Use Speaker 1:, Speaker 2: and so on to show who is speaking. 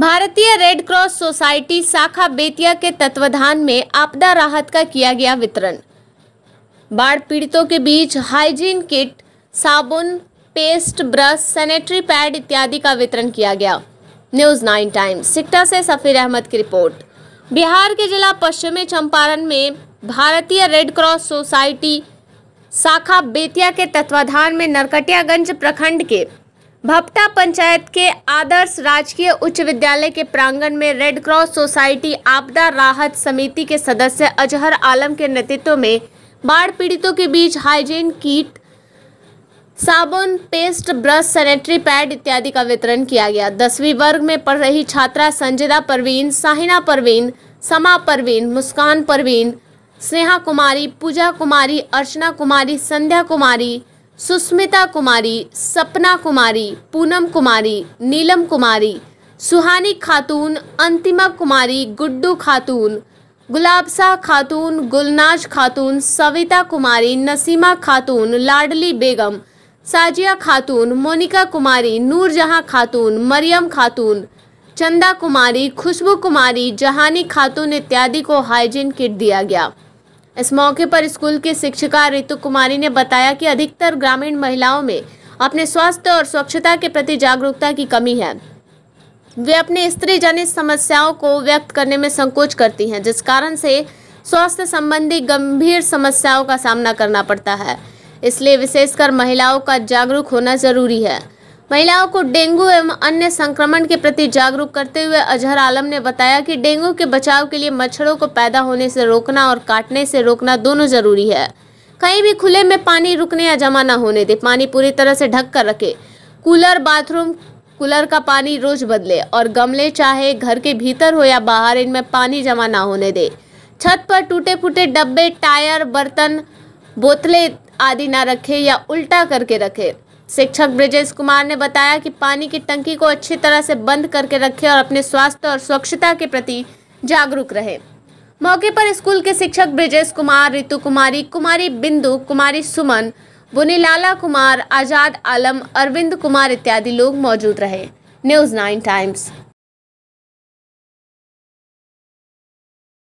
Speaker 1: भारतीय red cross society शाखा बेतिया के तत्वाधान में आपदा राहत का किया गया वितरण बाढ़ पीड़ितों के बीच हाइजीन किट साबुन पेस्ट ब्रश सैनिटरी पैड इत्यादि का वितरण किया गया न्यूज नाइन टाइम्स सिक्टा से सफ़ीर अहमद की रिपोर्ट बिहार के जिला पश्चिमी चंपारण में भारतीय रेड क्रॉस सोसाइटी शाखा बेतिया के तत्वाधान में नरकटियागंज प्रखंड के भपटा पंचायत के आदर्श राजकीय उच्च विद्यालय के प्रांगण में रेड क्रॉस सोसाइटी आपदा राहत समिति के सदस्य अजहर आलम के नेतृत्व में बाढ़ पीड़ितों के बीच हाइजीन किट साबुन पेस्ट ब्रश सैनिटरी पैड इत्यादि का वितरण किया गया दसवीं वर्ग में पढ़ रही छात्रा संजिदा परवीन साहिना परवीन समा परवीन मुस्कान परवीन स्नेहा कुमारी पूजा कुमारी अर्चना कुमारी संध्या कुमारी सुस्मिता कुमारी सपना कुमारी पूनम कुमारी नीलम कुमारी सुहानी खातून अंतिमा कुमारी गुड्डू खातून गुलाबसा खातून गुलनाज खातून सविता कुमारी नसीमा खातून लाडली बेगम साजिया खातून मोनिका कुमारी नूरजहाँ खातून मरियम खातून चंदा कुमारी खुशबू कुमारी जहानी खातून इत्यादि को हाइजीन किट दिया गया इस मौके पर स्कूल की शिक्षिका ऋतु कुमारी ने बताया कि अधिकतर ग्रामीण महिलाओं में अपने स्वास्थ्य और स्वच्छता के प्रति जागरूकता की कमी है वे अपने स्त्री जनित समस्याओं को व्यक्त करने में संकोच करती हैं जिस कारण से स्वास्थ्य संबंधी गंभीर समस्याओं का सामना करना पड़ता है इसलिए विशेषकर महिलाओं का जागरूक होना जरूरी है महिलाओं को डेंगू एवं अन्य संक्रमण के प्रति जागरूक करते हुए अजहर आलम ने बताया कि डेंगू के बचाव के लिए मच्छरों को पैदा होने से रोकना और काटने से रोकना दोनों जरूरी है कहीं भी खुले में पानी रुकने या जमा न होने दे पानी पूरी तरह से ढक कर रखे कूलर बाथरूम कूलर का पानी रोज बदले और गमले चाहे घर के भीतर हो या बाहर इनमें पानी जमा ना होने दे छत पर टूटे फूटे डब्बे टायर बर्तन बोतलें आदि ना रखे या उल्टा करके रखे शिक्षक ब्रजेश कुमार ने बताया कि पानी की टंकी को अच्छी तरह से बंद करके रखें और अपने स्वास्थ्य और स्वच्छता के प्रति जागरूक रहे मौके पर स्कूल के शिक्षक ब्रजेश कुमार रितु कुमारी कुमारी बिंदु कुमारी सुमन बुनीलाला कुमार आजाद आलम अरविंद कुमार इत्यादि लोग मौजूद रहे न्यूज नाइन टाइम्स